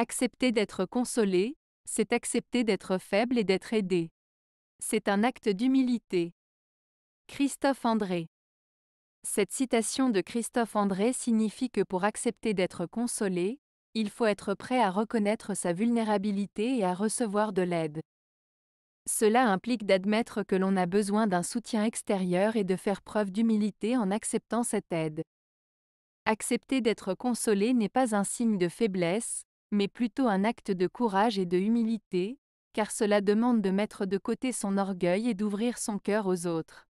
Accepter d'être consolé, c'est accepter d'être faible et d'être aidé. C'est un acte d'humilité. Christophe André Cette citation de Christophe André signifie que pour accepter d'être consolé, il faut être prêt à reconnaître sa vulnérabilité et à recevoir de l'aide. Cela implique d'admettre que l'on a besoin d'un soutien extérieur et de faire preuve d'humilité en acceptant cette aide. Accepter d'être consolé n'est pas un signe de faiblesse, mais plutôt un acte de courage et de humilité, car cela demande de mettre de côté son orgueil et d'ouvrir son cœur aux autres.